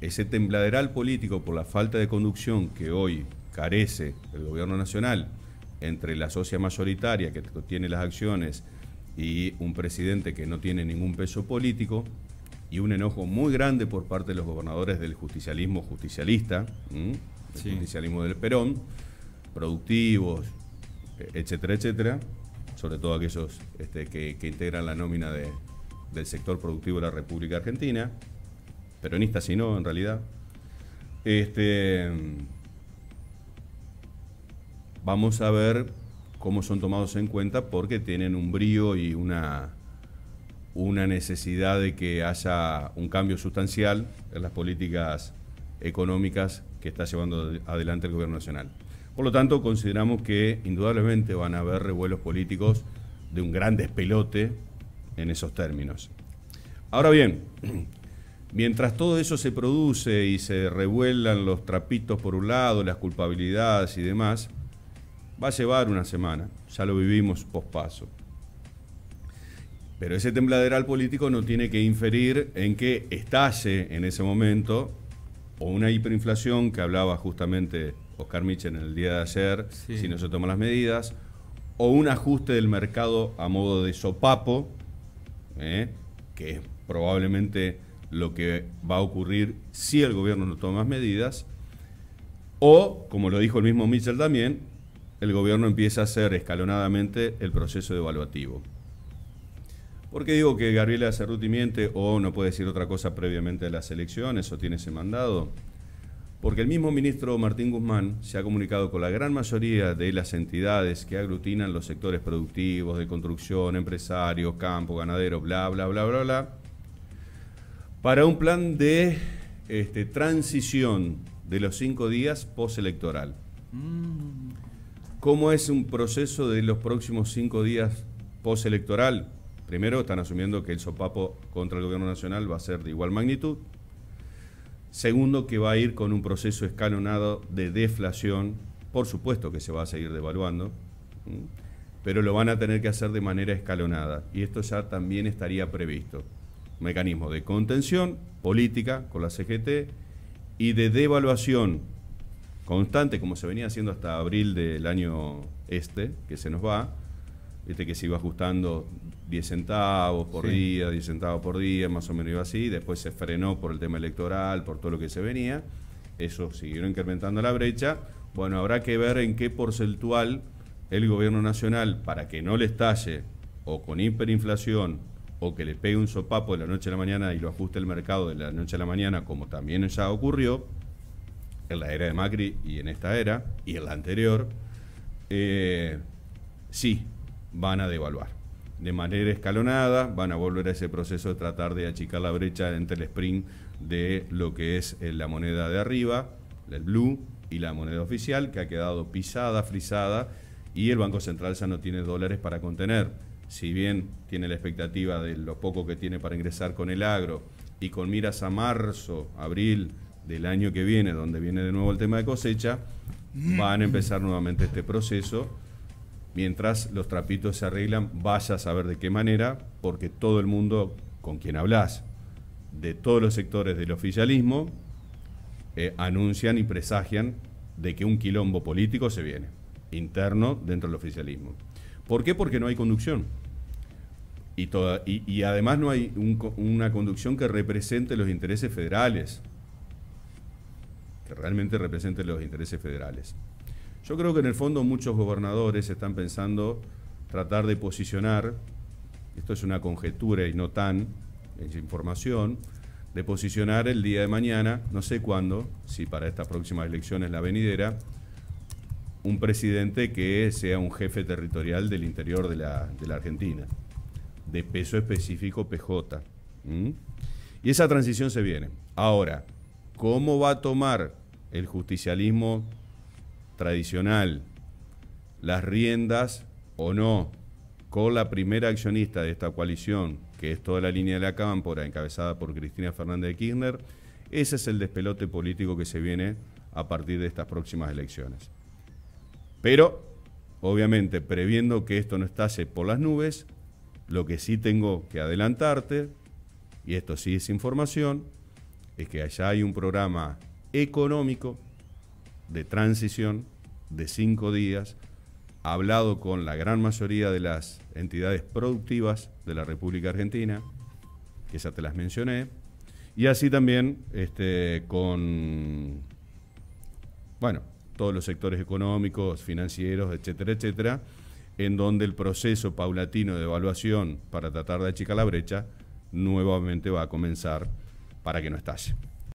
ese tembladeral político por la falta de conducción que hoy carece el gobierno nacional entre la socia mayoritaria que tiene las acciones y un presidente que no tiene ningún peso político y un enojo muy grande por parte de los gobernadores del justicialismo justicialista, el justicialismo del Perón, productivos, e, etcétera, etcétera, sobre todo aquellos este, que, integran la nómina del sector productivo de la República Argentina, peronistas si no, en realidad. Este, vamos a ver cómo son tomados en cuenta porque tienen un brío y una, una necesidad de que haya un cambio sustancial en las políticas económicas que está llevando adelante el gobierno nacional. Por lo tanto, consideramos que indudablemente van a haber revuelos políticos de un gran despelote en esos términos. Ahora bien, Mientras todo eso se produce y se revuelan los trapitos por un lado, las culpabilidades y demás, va a llevar una semana. Ya lo vivimos pospaso. Pero ese tembladeral político no tiene que inferir en que estalle en ese momento o una hiperinflación que hablaba justamente Oscar Mitchell en el día de ayer, si no se toman las medidas, o un ajuste del mercado a modo de sopapo, ¿eh? que probablemente lo que va a ocurrir si el gobierno no toma medidas, o, como lo dijo el mismo Mitchell también, el gobierno empieza a hacer escalonadamente el proceso evaluativo. ¿Por qué digo que Gabriela Cerruti rutiniente o no puede decir otra cosa previamente a las elecciones o tiene ese mandado? Porque el mismo ministro Martín Guzmán se ha comunicado con la gran mayoría de las entidades que aglutinan los sectores productivos, de construcción, empresarios, campo, ganadero, bla, bla, bla, bla, bla, para un plan de este, transición de los cinco días postelectoral. Mm. ¿Cómo es un proceso de los próximos cinco días postelectoral? Primero, están asumiendo que el sopapo contra el gobierno nacional va a ser de igual magnitud. Segundo, que va a ir con un proceso escalonado de deflación. Por supuesto que se va a seguir devaluando, pero lo van a tener que hacer de manera escalonada. Y esto ya también estaría previsto mecanismo de contención política con la CGT y de devaluación constante, como se venía haciendo hasta abril del año este, que se nos va, este que se iba ajustando 10 centavos por día, 10 centavos por día, más o menos iba así, después se frenó por el tema electoral, por todo lo que se venía, eso siguió incrementando la brecha, bueno, habrá que ver en qué porcentual el gobierno nacional, para que no le estalle o con hiperinflación que le pegue un sopapo de la noche a la mañana y lo ajuste el mercado de la noche a la mañana, como también ya ocurrió en la era de Macri y en esta era y en la anterior, eh, sí, van a devaluar. De manera escalonada, van a volver a ese proceso de tratar de achicar la brecha entre el sprint de lo que es eh, la moneda de arriba, el blue, y la moneda oficial, que ha quedado pisada, frisada, y el Banco Central ya no tiene dólares para contener si bien tiene la expectativa de lo poco que tiene para ingresar con el agro y con miras a marzo, abril del año que viene, donde viene de nuevo el tema de cosecha, mm. van a empezar nuevamente este proceso. Mientras los trapitos se arreglan, vaya a saber de qué manera, porque todo el mundo con quien hablas, de todos los sectores del oficialismo, eh, anuncian y presagian de que un quilombo político se viene, interno dentro del oficialismo. ¿Por qué? Porque no hay conducción. Y, y, además no hay una conducción que represente los intereses federales. Que realmente represente los intereses federales. Yo creo que en el fondo muchos gobernadores están pensando tratar de posicionar, esto es una conjetura y no tan, información, de posicionar el día de mañana, no sé cuándo, si para estas próximas elecciones la venidera, un presidente que sea un jefe territorial del interior de la, Argentina, de peso específico PJ. Y esa transición se viene. Ahora, ¿cómo va a tomar el justicialismo tradicional las riendas o no con la primera accionista de esta coalición, que es toda la línea de la cámpora encabezada por Cristina Fernández de Kirchner? Ese es el despelote político que se viene a partir de estas próximas elecciones. Pero, obviamente, previendo que esto no estase por las nubes, lo que sí tengo que adelantarte, y esto sí es información, es que allá hay un programa económico de transición de cinco días, hablado con la gran mayoría de las entidades productivas de la República Argentina, que ya te las mencioné, y así también este, con, bueno, todos los sectores económicos, financieros, etcétera, etcétera, en donde el proceso paulatino de evaluación para tratar de achicar la brecha nuevamente va a comenzar para que no estalle.